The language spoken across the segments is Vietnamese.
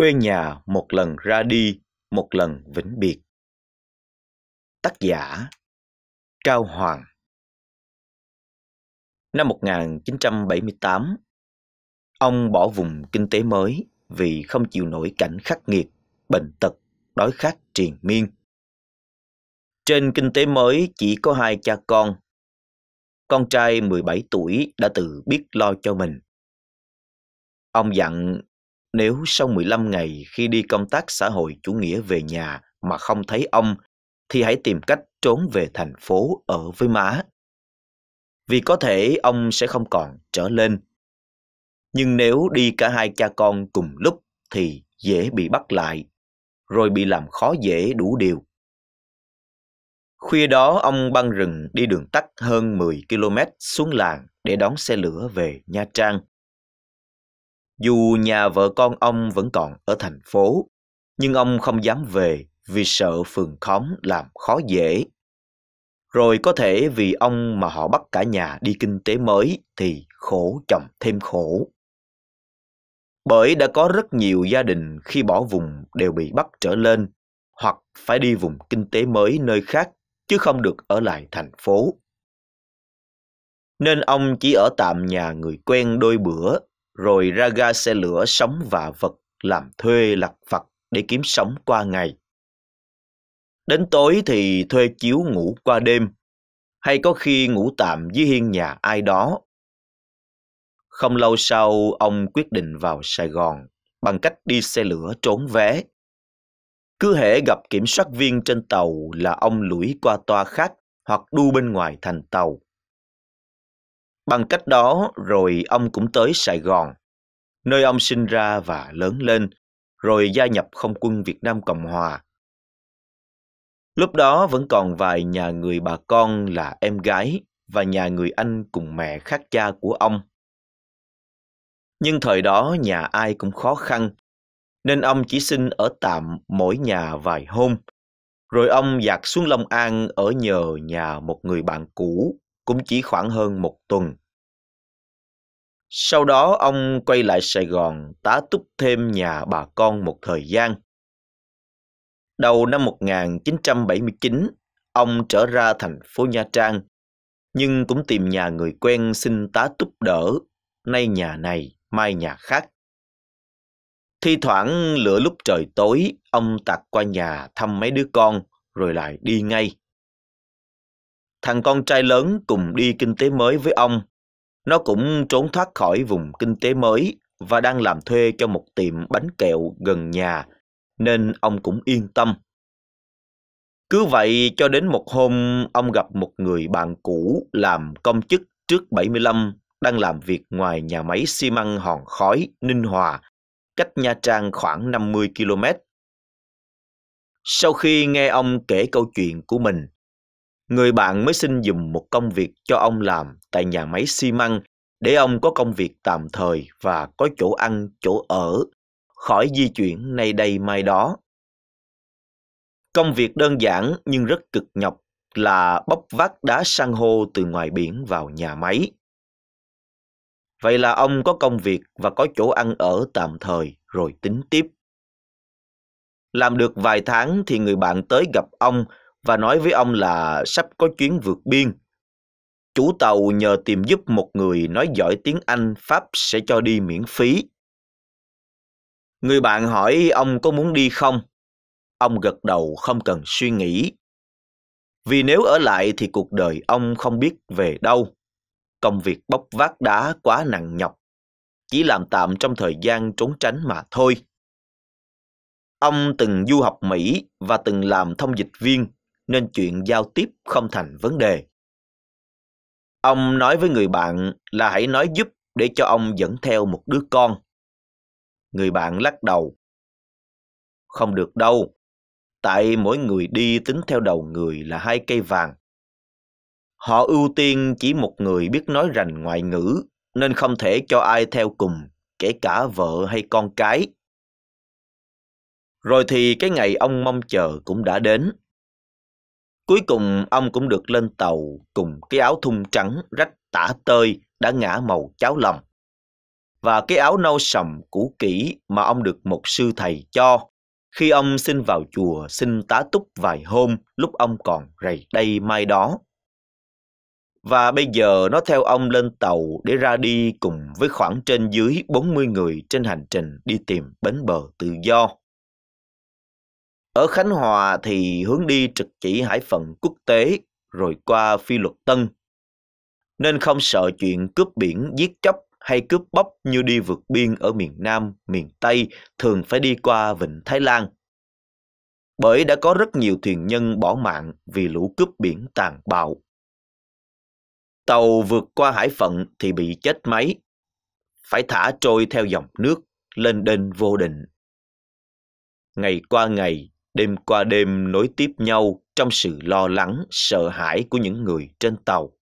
quê nhà một lần ra đi một lần vĩnh biệt tác giả Cao Hoàng Năm 1978, ông bỏ vùng kinh tế mới vì không chịu nổi cảnh khắc nghiệt, bệnh tật, đói khát triền miên. Trên kinh tế mới chỉ có hai cha con. Con trai 17 tuổi đã tự biết lo cho mình. Ông dặn nếu sau 15 ngày khi đi công tác xã hội chủ nghĩa về nhà mà không thấy ông, thì hãy tìm cách trốn về thành phố ở với má. Vì có thể ông sẽ không còn trở lên. Nhưng nếu đi cả hai cha con cùng lúc thì dễ bị bắt lại, rồi bị làm khó dễ đủ điều. Khuya đó ông băng rừng đi đường tắt hơn 10 km xuống làng để đón xe lửa về Nha Trang. Dù nhà vợ con ông vẫn còn ở thành phố, nhưng ông không dám về vì sợ phường khóm làm khó dễ. Rồi có thể vì ông mà họ bắt cả nhà đi kinh tế mới thì khổ chồng thêm khổ. Bởi đã có rất nhiều gia đình khi bỏ vùng đều bị bắt trở lên hoặc phải đi vùng kinh tế mới nơi khác chứ không được ở lại thành phố. Nên ông chỉ ở tạm nhà người quen đôi bữa rồi ra ga xe lửa sống và vật làm thuê lặt vặt để kiếm sống qua ngày. Đến tối thì thuê chiếu ngủ qua đêm, hay có khi ngủ tạm dưới hiên nhà ai đó. Không lâu sau, ông quyết định vào Sài Gòn bằng cách đi xe lửa trốn vé. Cứ hễ gặp kiểm soát viên trên tàu là ông lủi qua toa khác hoặc đu bên ngoài thành tàu Bằng cách đó rồi ông cũng tới Sài Gòn, nơi ông sinh ra và lớn lên, rồi gia nhập không quân Việt Nam Cộng Hòa. Lúc đó vẫn còn vài nhà người bà con là em gái và nhà người anh cùng mẹ khác cha của ông. Nhưng thời đó nhà ai cũng khó khăn, nên ông chỉ xin ở tạm mỗi nhà vài hôm, rồi ông dạt xuống Long An ở nhờ nhà một người bạn cũ cũng chỉ khoảng hơn một tuần. Sau đó ông quay lại Sài Gòn tá túc thêm nhà bà con một thời gian. Đầu năm 1979, ông trở ra thành phố Nha Trang, nhưng cũng tìm nhà người quen xin tá túc đỡ, nay nhà này, mai nhà khác. Thi thoảng lửa lúc trời tối, ông tạt qua nhà thăm mấy đứa con, rồi lại đi ngay thằng con trai lớn cùng đi kinh tế mới với ông. Nó cũng trốn thoát khỏi vùng kinh tế mới và đang làm thuê cho một tiệm bánh kẹo gần nhà, nên ông cũng yên tâm. Cứ vậy cho đến một hôm ông gặp một người bạn cũ làm công chức trước 75 đang làm việc ngoài nhà máy xi măng Hòn Khói, Ninh Hòa, cách Nha Trang khoảng 50 km. Sau khi nghe ông kể câu chuyện của mình, người bạn mới xin dùm một công việc cho ông làm tại nhà máy xi măng để ông có công việc tạm thời và có chỗ ăn, chỗ ở, khỏi di chuyển nay đây mai đó. Công việc đơn giản nhưng rất cực nhọc là bóc vác đá san hô từ ngoài biển vào nhà máy. Vậy là ông có công việc và có chỗ ăn ở tạm thời rồi tính tiếp. Làm được vài tháng thì người bạn tới gặp ông và nói với ông là sắp có chuyến vượt biên. Chủ tàu nhờ tìm giúp một người nói giỏi tiếng Anh Pháp sẽ cho đi miễn phí. Người bạn hỏi ông có muốn đi không? Ông gật đầu không cần suy nghĩ. Vì nếu ở lại thì cuộc đời ông không biết về đâu. Công việc bóc vác đá quá nặng nhọc, chỉ làm tạm trong thời gian trốn tránh mà thôi. Ông từng du học Mỹ và từng làm thông dịch viên nên chuyện giao tiếp không thành vấn đề. Ông nói với người bạn là hãy nói giúp để cho ông dẫn theo một đứa con. Người bạn lắc đầu. Không được đâu, tại mỗi người đi tính theo đầu người là hai cây vàng. Họ ưu tiên chỉ một người biết nói rành ngoại ngữ nên không thể cho ai theo cùng, kể cả vợ hay con cái. Rồi thì cái ngày ông mong chờ cũng đã đến. Cuối cùng ông cũng được lên tàu cùng cái áo thun trắng rách tả tơi đã ngã màu cháo lòng. Và cái áo nâu sầm cũ kỹ mà ông được một sư thầy cho khi ông xin vào chùa xin tá túc vài hôm lúc ông còn rầy đây mai đó. Và bây giờ nó theo ông lên tàu để ra đi cùng với khoảng trên dưới 40 người trên hành trình đi tìm bến bờ tự do. Ở Khánh Hòa thì hướng đi trực chỉ hải phận quốc tế rồi qua phi luật tân. Nên không sợ chuyện cướp biển, giết chóc hay cướp bóc như đi vượt biên ở miền Nam, miền Tây thường phải đi qua Vịnh Thái Lan. Bởi đã có rất nhiều thuyền nhân bỏ mạng vì lũ cướp biển tàn bạo. Tàu vượt qua hải phận thì bị chết máy, phải thả trôi theo dòng nước lên đên vô định. Ngày qua ngày, đêm qua đêm nối tiếp nhau trong sự lo lắng, sợ hãi của những người trên tàu.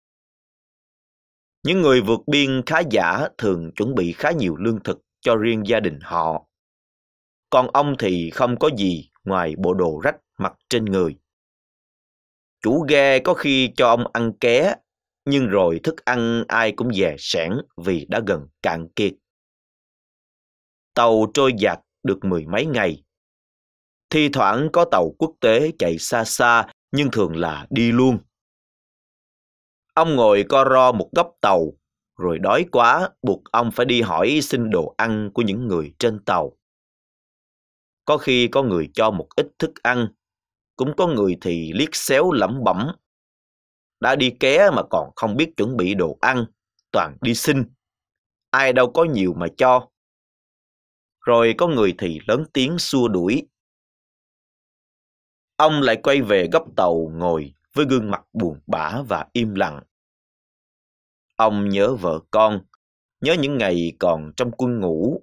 Những người vượt biên khá giả thường chuẩn bị khá nhiều lương thực cho riêng gia đình họ. Còn ông thì không có gì ngoài bộ đồ rách mặc trên người. Chủ ghe có khi cho ông ăn ké, nhưng rồi thức ăn ai cũng dè sẻn vì đã gần cạn kiệt. Tàu trôi giạt được mười mấy ngày Thi thoảng có tàu quốc tế chạy xa xa nhưng thường là đi luôn. Ông ngồi co ro một góc tàu, rồi đói quá buộc ông phải đi hỏi xin đồ ăn của những người trên tàu. Có khi có người cho một ít thức ăn, cũng có người thì liếc xéo lẩm bẩm. Đã đi ké mà còn không biết chuẩn bị đồ ăn, toàn đi xin. Ai đâu có nhiều mà cho. Rồi có người thì lớn tiếng xua đuổi. Ông lại quay về góc tàu ngồi với gương mặt buồn bã và im lặng. Ông nhớ vợ con, nhớ những ngày còn trong quân ngũ.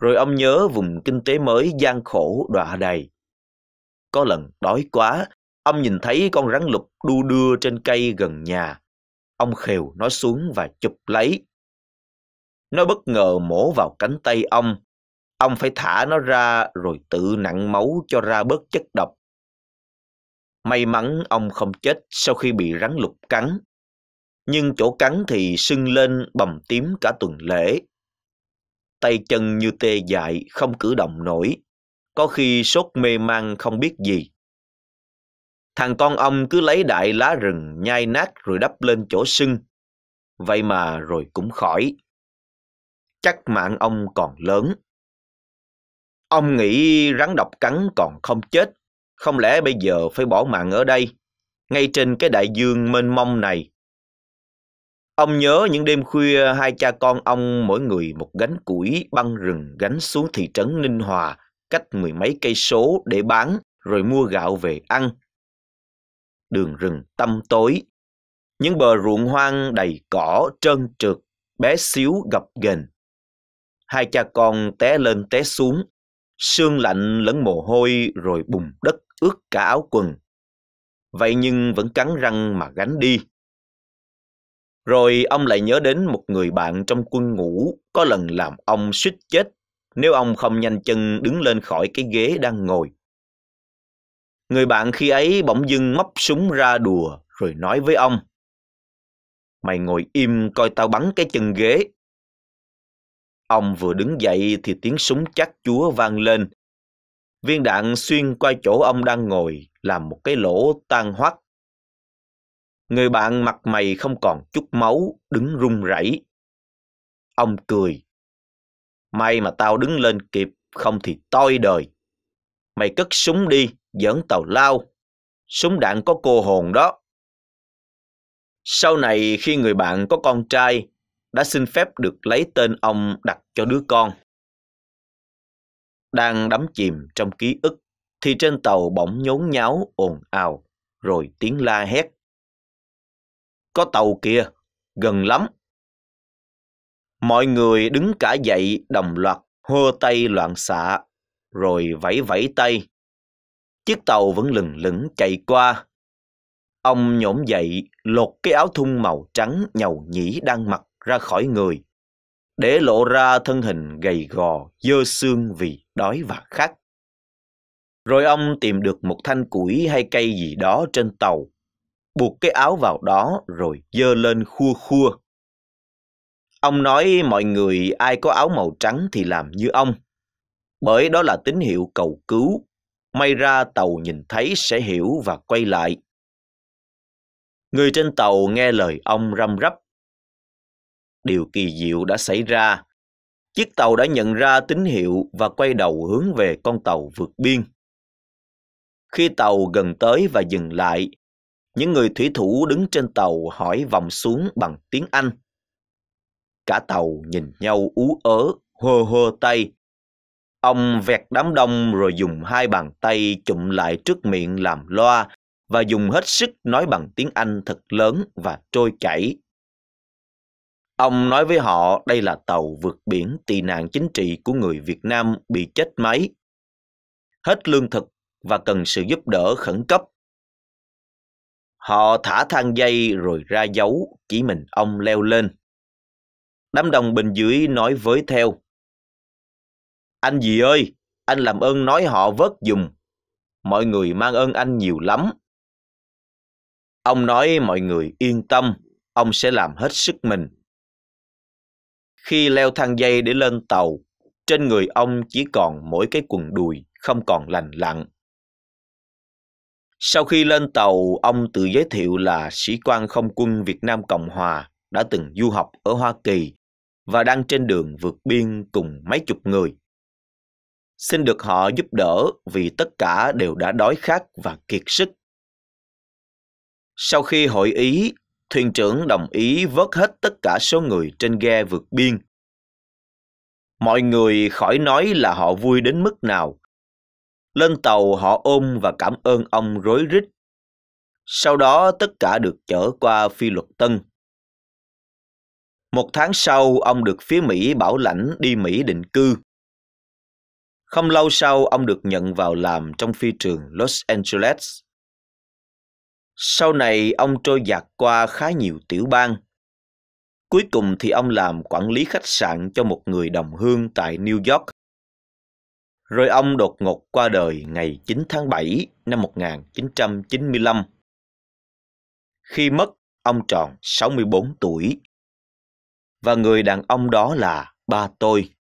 Rồi ông nhớ vùng kinh tế mới gian khổ đọa đầy. Có lần đói quá, ông nhìn thấy con rắn lục đu đưa trên cây gần nhà. Ông khều nó xuống và chụp lấy. Nó bất ngờ mổ vào cánh tay ông. Ông phải thả nó ra rồi tự nặng máu cho ra bớt chất độc. May mắn ông không chết sau khi bị rắn lục cắn. Nhưng chỗ cắn thì sưng lên bầm tím cả tuần lễ. Tay chân như tê dại, không cử động nổi. Có khi sốt mê man không biết gì. Thằng con ông cứ lấy đại lá rừng nhai nát rồi đắp lên chỗ sưng. Vậy mà rồi cũng khỏi. Chắc mạng ông còn lớn. Ông nghĩ rắn độc cắn còn không chết không lẽ bây giờ phải bỏ mạng ở đây, ngay trên cái đại dương mênh mông này? Ông nhớ những đêm khuya hai cha con ông mỗi người một gánh củi băng rừng gánh xuống thị trấn Ninh Hòa, cách mười mấy cây số để bán rồi mua gạo về ăn. Đường rừng tăm tối, những bờ ruộng hoang đầy cỏ trơn trượt, bé xíu gập ghềnh. Hai cha con té lên té xuống, sương lạnh lẫn mồ hôi rồi bùng đất ướt cả áo quần. Vậy nhưng vẫn cắn răng mà gánh đi. Rồi ông lại nhớ đến một người bạn trong quân ngũ có lần làm ông suýt chết nếu ông không nhanh chân đứng lên khỏi cái ghế đang ngồi. Người bạn khi ấy bỗng dưng móc súng ra đùa rồi nói với ông. Mày ngồi im coi tao bắn cái chân ghế. Ông vừa đứng dậy thì tiếng súng chát chúa vang lên Viên đạn xuyên qua chỗ ông đang ngồi, làm một cái lỗ tan hoắt. Người bạn mặt mày không còn chút máu, đứng run rẩy. Ông cười. May mà tao đứng lên kịp, không thì toi đời. Mày cất súng đi, dẫn tàu lao. Súng đạn có cô hồn đó. Sau này khi người bạn có con trai, đã xin phép được lấy tên ông đặt cho đứa con đang đắm chìm trong ký ức thì trên tàu bỗng nhốn nháo ồn ào rồi tiếng la hét có tàu kia gần lắm mọi người đứng cả dậy đồng loạt hô tay loạn xạ rồi vẫy vẫy tay chiếc tàu vẫn lừng lững chạy qua ông nhổm dậy lột cái áo thun màu trắng nhầu nhĩ đang mặc ra khỏi người để lộ ra thân hình gầy gò, dơ xương vì đói và khát. Rồi ông tìm được một thanh củi hay cây gì đó trên tàu, buộc cái áo vào đó rồi dơ lên khua khua. Ông nói mọi người ai có áo màu trắng thì làm như ông, bởi đó là tín hiệu cầu cứu, may ra tàu nhìn thấy sẽ hiểu và quay lại. Người trên tàu nghe lời ông răm rắp điều kỳ diệu đã xảy ra. Chiếc tàu đã nhận ra tín hiệu và quay đầu hướng về con tàu vượt biên. Khi tàu gần tới và dừng lại, những người thủy thủ đứng trên tàu hỏi vòng xuống bằng tiếng Anh. Cả tàu nhìn nhau ú ớ, hơ hơ tay. Ông vẹt đám đông rồi dùng hai bàn tay chụm lại trước miệng làm loa và dùng hết sức nói bằng tiếng Anh thật lớn và trôi chảy Ông nói với họ đây là tàu vượt biển tị nạn chính trị của người Việt Nam bị chết máy. Hết lương thực và cần sự giúp đỡ khẩn cấp. Họ thả thang dây rồi ra dấu, chỉ mình ông leo lên. Đám đồng bên dưới nói với theo. Anh gì ơi, anh làm ơn nói họ vớt dùm. Mọi người mang ơn anh nhiều lắm. Ông nói mọi người yên tâm, ông sẽ làm hết sức mình khi leo thang dây để lên tàu, trên người ông chỉ còn mỗi cái quần đùi, không còn lành lặn. Sau khi lên tàu, ông tự giới thiệu là sĩ quan không quân Việt Nam Cộng Hòa đã từng du học ở Hoa Kỳ và đang trên đường vượt biên cùng mấy chục người. Xin được họ giúp đỡ vì tất cả đều đã đói khát và kiệt sức. Sau khi hội ý, thuyền trưởng đồng ý vớt hết tất cả số người trên ghe vượt biên. Mọi người khỏi nói là họ vui đến mức nào. Lên tàu họ ôm và cảm ơn ông rối rít. Sau đó tất cả được chở qua phi luật tân. Một tháng sau, ông được phía Mỹ bảo lãnh đi Mỹ định cư. Không lâu sau, ông được nhận vào làm trong phi trường Los Angeles. Sau này ông trôi dạt qua khá nhiều tiểu bang. Cuối cùng thì ông làm quản lý khách sạn cho một người đồng hương tại New York. Rồi ông đột ngột qua đời ngày 9 tháng 7 năm 1995. Khi mất, ông tròn 64 tuổi. Và người đàn ông đó là ba tôi.